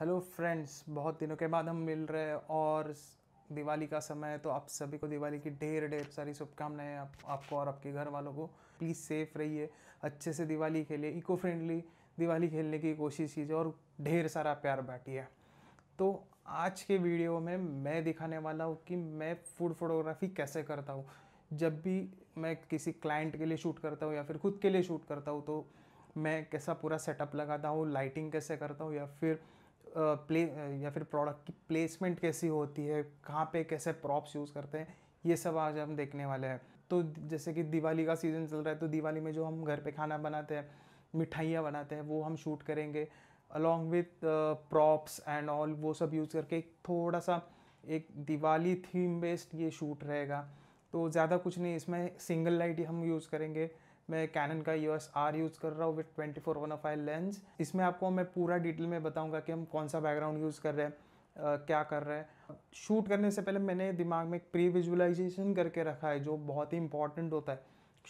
hello friends बहुत दिनों के बाद हम मिल रहे हैं और दिवाली का समय है तो आप सभी को दिवाली की ढेर ढेर सारी शुभकामनाएं आप, आपको और आपके घर वालों को प्लीज़ सेफ रहिए अच्छे से दिवाली खेलिए इको फ्रेंडली दिवाली खेलने की कोशिश कीजिए और ढेर सारा प्यार बांटिए तो आज के वीडियो में मैं दिखाने वाला हूँ कि मैं फूड फोटोग्राफी कैसे करता हूँ जब भी मैं किसी क्लाइंट के लिए शूट करता हूँ या फिर खुद के लिए शूट करता हूँ तो मैं कैसा पूरा सेटअप लगाता हूँ लाइटिंग कैसे करता हूँ या फिर प्ले या फिर प्रोडक्ट की प्लेसमेंट कैसी होती है कहाँ पे कैसे प्रॉप्स यूज़ करते हैं ये सब आज हम देखने वाले हैं तो जैसे कि दिवाली का सीज़न चल रहा है तो दिवाली में जो हम घर पे खाना बनाते हैं मिठाइयाँ बनाते हैं वो हम शूट करेंगे along with props and all वो सब यूज़ करके एक थोड़ा सा एक दिवाली थीम बेस्ड ये शूट रहेगा तो ज़्यादा कुछ नहीं इसमें सिंगल लाइट हम यूज़ करेंगे मैं कैनन का यू एस आर यूज़ कर रहा हूँ with twenty four one of five lens इसमें आपको मैं पूरा डिटेल में बताऊँगा कि हम कौन सा बैकग्राउंड यूज़ कर रहे हैं Uh, क्या कर रहे हैं शूट करने से पहले मैंने दिमाग में एक प्री विजुअलाइजेशन करके रखा है जो बहुत ही इंपॉर्टेंट होता है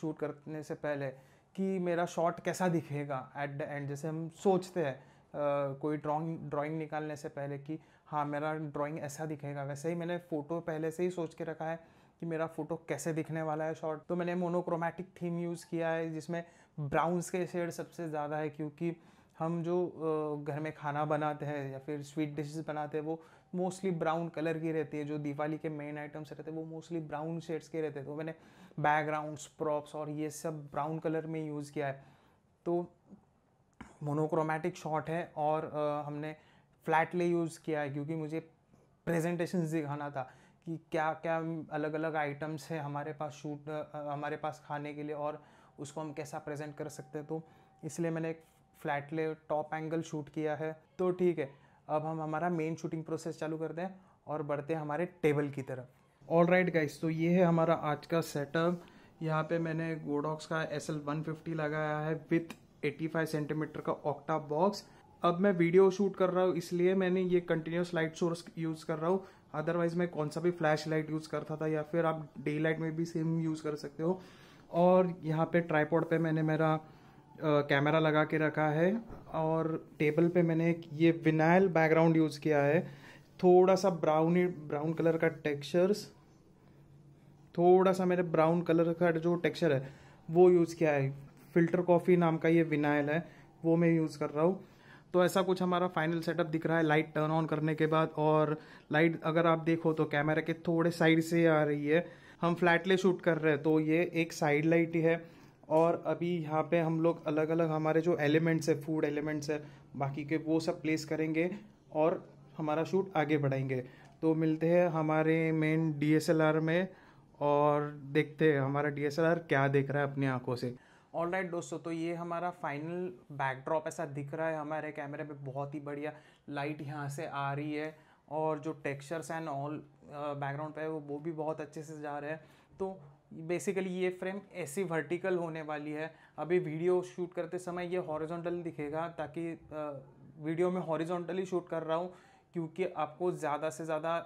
शूट करने से पहले कि मेरा शॉट कैसा दिखेगा एट द एंड जैसे हम सोचते हैं uh, कोई ड्राइंग ड्राइंग निकालने से पहले कि हाँ मेरा ड्राइंग ऐसा दिखेगा वैसे ही मैंने फ़ोटो पहले से ही सोच के रखा है कि मेरा फोटो कैसे दिखने वाला है शॉर्ट तो मैंने मोनोक्रोमेटिक थीम यूज़ किया है जिसमें ब्राउन्स के शेड सबसे ज़्यादा है क्योंकि हम जो घर में खाना बनाते हैं या फिर स्वीट डिशेस बनाते हैं वो मोस्टली ब्राउन कलर की रहती है जो दिवाली के मेन आइटम्स रहते हैं वो मोस्टली ब्राउन शेड्स के रहते हैं तो मैंने बैकग्राउंड्स प्रॉप्स और ये सब ब्राउन कलर में यूज़ किया है तो मोनोक्रोमेटिक शॉट है और हमने फ्लैटली यूज़ किया है क्योंकि मुझे प्रेजेंटेशन दिखाना था कि क्या क्या अलग अलग आइटम्स है हमारे पास शूट हमारे पास खाने के लिए और उसको हम कैसा प्रेजेंट कर सकते हैं तो इसलिए मैंने एक फ्लैट ले टॉप एंगल शूट किया है तो ठीक है अब हम हमारा मेन शूटिंग प्रोसेस चालू करते हैं और बढ़ते हैं हमारे टेबल की तरफ ऑल राइट गाइस तो ये है हमारा आज का सेटअप यहाँ पे मैंने गोडॉक्स का एस एल वन फिफ्टी लगाया है विथ 85 सेंटीमीटर का ऑक्टा बॉक्स अब मैं वीडियो शूट कर रहा हूँ इसलिए मैंने ये कंटिन्यूस लाइट सोर्स यूज़ कर रहा हूँ अदरवाइज मैं कौन सा भी फ्लैश लाइट यूज करता था या फिर आप डे लाइट में भी सेम यूज कर सकते हो और यहाँ पे ट्राईपोड पे मैंने मेरा कैमरा uh, लगा के रखा है और टेबल पे मैंने ये विनाइल बैकग्राउंड यूज़ किया है थोड़ा सा ब्राउन ब्राउन कलर का टेक्सचर्स थोड़ा सा मेरे ब्राउन कलर का जो टेक्सचर है वो यूज़ किया है फिल्टर कॉफ़ी नाम का ये विनाइल है वो मैं यूज़ कर रहा हूँ तो ऐसा कुछ हमारा फाइनल सेटअप दिख रहा है लाइट टर्न ऑन करने के बाद और लाइट अगर आप देखो तो कैमरा के थोड़े साइड से आ रही है हम फ्लैटले शूट कर रहे हैं तो ये एक साइड लाइट ही है और अभी यहाँ पे हम लोग अलग अलग हमारे जो एलिमेंट्स है फूड एलिमेंट्स है बाकी के वो सब प्लेस करेंगे और हमारा शूट आगे बढ़ाएंगे तो मिलते हैं हमारे मेन डी में और देखते हैं हमारा डी क्या देख रहा है अपनी आंखों से ऑल राइट दोस्तों तो ये हमारा फाइनल बैकड्रॉप ऐसा दिख रहा है हमारे कैमरे पे बहुत ही बढ़िया लाइट यहाँ से आ रही है और जो टेक्सचर्स एंड ऑल बैकग्राउंड पे है वो वो भी बहुत अच्छे से जा रहे हैं तो बेसिकली ये फ्रेम ऐसी वर्टिकल होने वाली है अभी वीडियो शूट करते समय ये हॉरिजॉन्टल दिखेगा ताकि वीडियो में हॉरिजॉन्टली शूट कर रहा हूँ क्योंकि आपको ज़्यादा से ज़्यादा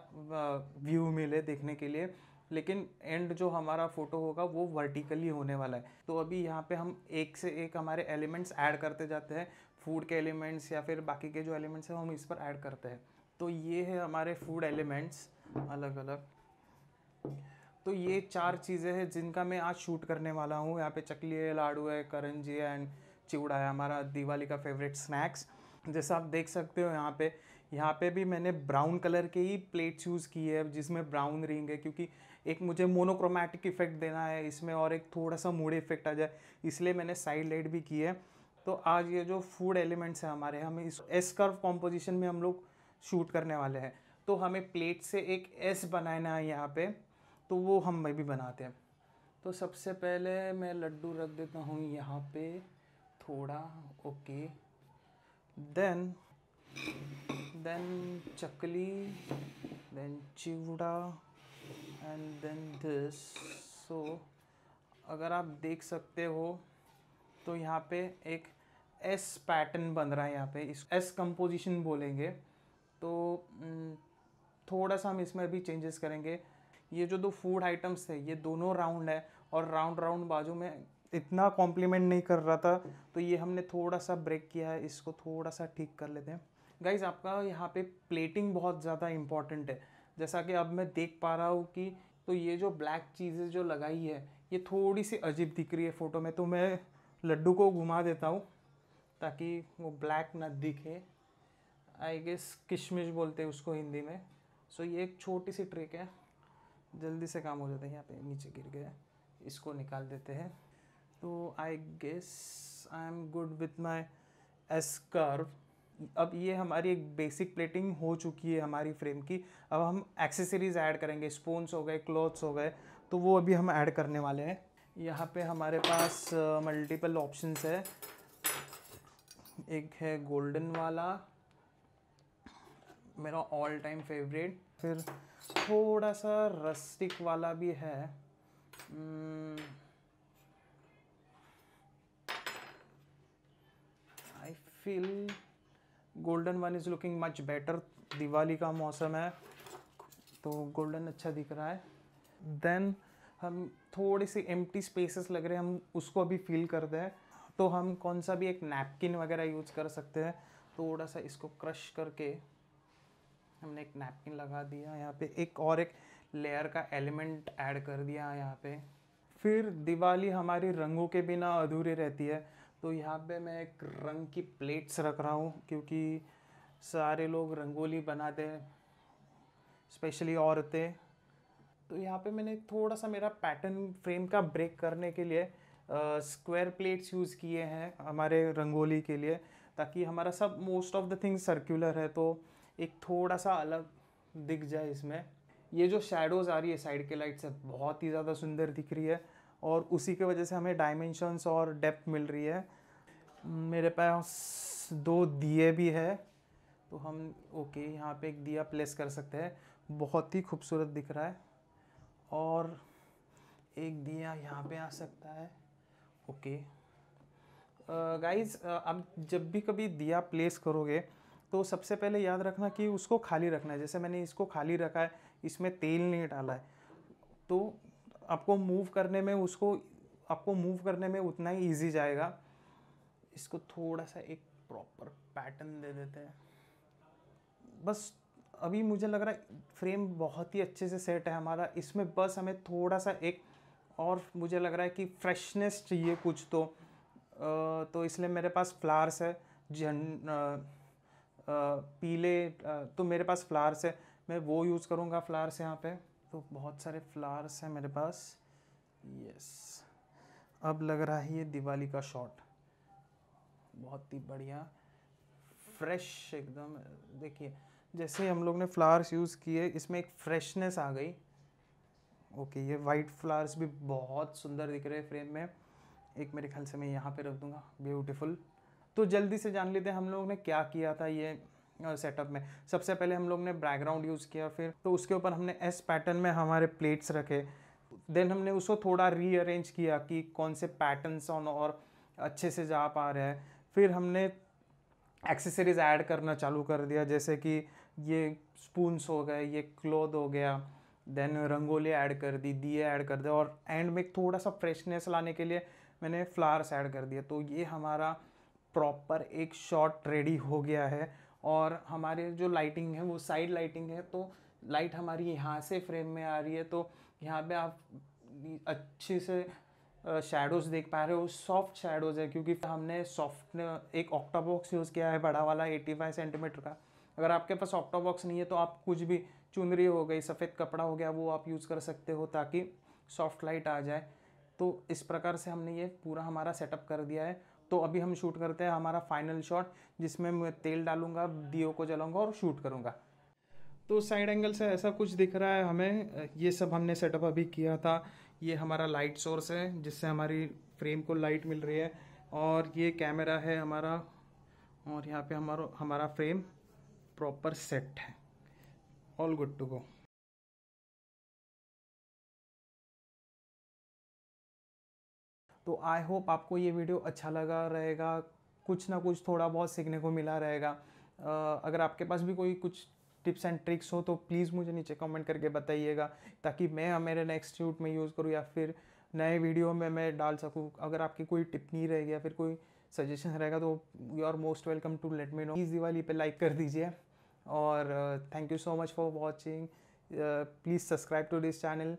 व्यू मिले देखने के लिए लेकिन एंड जो हमारा फ़ोटो होगा वो वर्टिकली होने वाला है तो अभी यहाँ पे हम एक से एक हमारे एलिमेंट्स ऐड करते जाते हैं फूड के एलिमेंट्स या फिर बाकी के जो एलिमेंट्स हैं हम इस पर ऐड करते हैं तो ये है हमारे फूड एलिमेंट्स अलग अलग तो ये चार चीज़ें हैं जिनका मैं आज शूट करने वाला हूँ यहाँ पे चकली है लाडू है करंजी है एंड चिवड़ा है हमारा दिवाली का फेवरेट स्नैक्स जैसा आप देख सकते हो यहाँ पे यहाँ पे भी मैंने ब्राउन कलर के ही प्लेट्स यूज़ की है जिसमें ब्राउन रिंग है क्योंकि एक मुझे मोनोक्रोमेटिक इफेक्ट देना है इसमें और एक थोड़ा सा मूड इफेक्ट आ जाए इसलिए मैंने साइड लाइट भी की है तो आज ये जो फूड एलिमेंट्स हैं हमारे हमें इस एस कर्व कॉम्पोजिशन में हम लोग शूट करने वाले हैं तो हमें प्लेट से एक एस बनाना है यहाँ पर तो वो हम भी बनाते हैं तो सबसे पहले मैं लड्डू रख देता हूँ यहाँ पे थोड़ा okay then then chakli then chivda and then this so अगर आप देख सकते हो तो यहाँ पे एक एस पैटर्न बन रहा है यहाँ पे इस एस कंपोजिशन बोलेंगे तो थोड़ा सा हम इसमें भी चेंजेस करेंगे ये जो दो फूड आइटम्स थे ये दोनों राउंड है और राउंड राउंड बाजू में इतना कॉम्प्लीमेंट नहीं कर रहा था तो ये हमने थोड़ा सा ब्रेक किया है इसको थोड़ा सा ठीक कर लेते हैं गाइज आपका यहाँ पे प्लेटिंग बहुत ज़्यादा इम्पॉर्टेंट है जैसा कि अब मैं देख पा रहा हूँ कि तो ये जो ब्लैक चीज़ें जो लगाई है ये थोड़ी सी अजीब दिख रही है फ़ोटो में तो मैं लड्डू को घुमा देता हूँ ताकि वो ब्लैक ना दिखे आई गेस किशमिश बोलते हैं उसको हिंदी में सो so, ये एक छोटी सी ट्रिक है जल्दी से काम हो जाता है यहाँ पे नीचे गिर गया इसको निकाल देते हैं तो I guess I am good with my S curve अब ये हमारी एक बेसिक प्लेटिंग हो चुकी है हमारी फ्रेम की अब हम एक्सेसरीज़ ऐड करेंगे स्पोन्स हो गए क्लॉथ्स हो गए तो वो अभी हम ऐड करने वाले हैं यहाँ पे हमारे पास मल्टीपल uh, ऑप्शंस है एक है गोल्डन वाला मेरा ऑल टाइम फेवरेट फिर थोड़ा सा रस्टिक वाला भी है I hmm, feel golden one is looking much better Diwali का मौसम है तो गोल्डन अच्छा दिख रहा है देन हम थोड़े से एम्प्टी स्पेसेस लग रहे हैं हम उसको अभी फील करते हैं तो हम कौन सा भी एक नैपकिन वगैरह यूज कर सकते हैं थोड़ा सा इसको क्रश करके हमने एक नैपकिन लगा दिया यहाँ पे एक और एक लेयर का एलिमेंट ऐड कर दिया यहाँ पे फिर दिवाली हमारी रंगों के बिना अधूरी रहती है तो यहाँ पे मैं एक रंग की प्लेट्स रख रहा हूँ क्योंकि सारे लोग रंगोली बनाते हैं स्पेशली औरतें तो यहाँ पे मैंने थोड़ा सा मेरा पैटर्न फ्रेम का ब्रेक करने के लिए स्क्वायर प्लेट्स यूज़ किए हैं हमारे रंगोली के लिए ताकि हमारा सब most of the things circular है तो एक थोड़ा सा अलग दिख जाए इसमें ये जो शेडोज़ आ रही है साइड के लाइट से बहुत ही ज़्यादा सुंदर दिख रही है और उसी के वजह से हमें डायमेंशंस और डेप्थ मिल रही है हम्म, मेरे पास दो दिए भी है तो हम ओके यहाँ पे एक दिया प्लेस कर सकते हैं बहुत ही खूबसूरत दिख रहा है और एक दिया यहाँ पे आ सकता है ओके गाइज अब जब भी कभी दिया प्लेस करोगे तो सबसे पहले याद रखना कि उसको खाली रखना है जैसे मैंने इसको खाली रखा है इसमें तेल नहीं डाला है तो आपको मूव करने में उसको आपको मूव करने में उतना ही ईजी जाएगा इसको थोड़ा सा एक प्रॉपर पैटर्न दे देते हैं बस अभी मुझे लग रहा है फ्रेम बहुत ही अच्छे से सेट है हमारा इसमें बस हमें थोड़ा सा एक और मुझे लग रहा है कि फ्रेशनेस चाहिए कुछ तो आ, तो इसलिए मेरे पास फ्लावर्स है जन पीले आ, तो मेरे पास फ्लावर्स है मैं वो यूज़ करूँगा फ्लावर्स यहाँ पे तो बहुत सारे फ्लावर्स हैं मेरे पास यस अब लग रहा है ये दिवाली का शॉट बहुत ही बढ़िया फ्रेश एकदम देखिए जैसे हम लोग ने फ्लावर्स यूज़ किए इसमें एक फ्रेशनेस आ गई ओके ये वाइट फ्लावर्स भी बहुत सुंदर दिख रहे हैं फ्रेम में एक मेरे ख्याल से मैं यहाँ पे रख दूँगा ब्यूटीफुल तो जल्दी से जान लेते हैं हम लोग ने क्या किया था ये सेटअप में सबसे पहले हम लोग ने बैकग्राउंड यूज़ किया फिर तो उसके ऊपर हमने एस पैटर्न में हमारे प्लेट्स रखे देन हमने उसको थोड़ा रीअरेंज किया कि कौन से पैटर्नस ऑन और अच्छे से जा पा रहे हैं फिर हमने एक्सेसरीज़ ऐड करना चालू कर दिया जैसे कि ये स्पून्स हो गए ये क्लोथ हो गया देन रंगोली ऐड कर दी दिए ऐड कर दिया और एंड में थोड़ा सा फ्रेशनेस लाने के लिए मैंने फ्लावर्स ऐड कर दिया तो ये हमारा प्रॉपर एक शॉट रेडी हो गया है और हमारे जो लाइटिंग है वो साइड लाइटिंग है तो लाइट हमारी यहाँ से फ्रेम में आ रही है तो यहाँ पे आप अच्छे से शेडोज़ देख पा रहे हो सॉफ्ट शेडोज़ है क्योंकि हमने सॉफ्ट एक बॉक्स यूज़ किया है बड़ा वाला 85 सेंटीमीटर का अगर आपके पास बॉक्स नहीं है तो आप कुछ भी चुनरी हो गई सफ़ेद कपड़ा हो गया वो आप यूज़ कर सकते हो ताकि सॉफ्ट लाइट आ जाए तो इस प्रकार से हमने ये पूरा हमारा सेटअप कर दिया है तो अभी हम शूट करते हैं हमारा फाइनल शॉट जिसमें मैं तेल डालूंगा दियो को जलाऊंगा और शूट करूंगा तो साइड एंगल से ऐसा कुछ दिख रहा है हमें ये सब हमने सेटअप अभी किया था ये हमारा लाइट सोर्स है जिससे हमारी फ्रेम को लाइट मिल रही है और ये कैमरा है हमारा और यहाँ पे हमारा हमारा फ्रेम प्रॉपर सेट है ऑल गुड टू गो तो आई होप आपको ये वीडियो अच्छा लगा रहेगा कुछ ना कुछ थोड़ा बहुत सीखने को मिला रहेगा अगर आपके पास भी कोई कुछ टिप्स एंड ट्रिक्स हो तो प्लीज़ मुझे नीचे कमेंट करके बताइएगा ताकि मैं मेरे नेक्स्ट शूट में यूज़ करूँ या फिर नए वीडियो में मैं डाल सकूँ अगर आपकी कोई टिप्पणी रहेगी या फिर कोई सजेशन रहेगा तो you are most welcome to let me know please Diwali पे लाइक कर दीजिए और thank you so much for watching please subscribe to this channel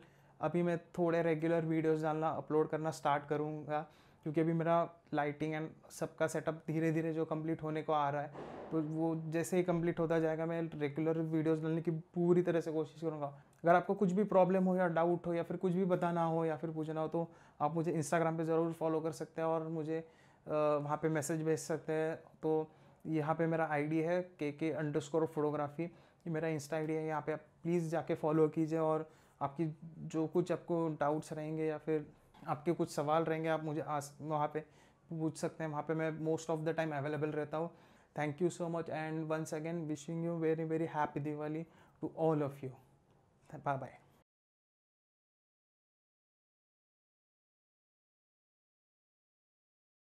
अभी मैं थोड़े रेगुलर वीडियोस डालना अपलोड करना स्टार्ट करूँगा क्योंकि अभी मेरा लाइटिंग एंड सबका सेटअप धीरे धीरे जो कंप्लीट होने को आ रहा है तो वो जैसे ही कंप्लीट होता जाएगा मैं रेगुलर वीडियोस डालने की पूरी तरह से कोशिश करूँगा अगर आपको कुछ भी प्रॉब्लम हो या डाउट हो या फिर कुछ भी बताना हो या फिर पूछना हो तो आप मुझे इंस्टाग्राम पर ज़रूर फॉलो कर सकते हैं और मुझे वहाँ पर मैसेज भेज सकते हैं तो यहाँ पे मेरा आईडी है के के अंडर फोटोग्राफी ये मेरा इंस्टा आईडी है यहाँ पे आप प्लीज़ जाके फॉलो कीजिए और आपकी जो कुछ आपको डाउट्स रहेंगे या फिर आपके कुछ सवाल रहेंगे आप मुझे आस वहाँ पे पूछ सकते हैं वहाँ पे मैं most of the time available रहता हूँ thank you so much and once again wishing you very very happy Diwali to all of you bye bye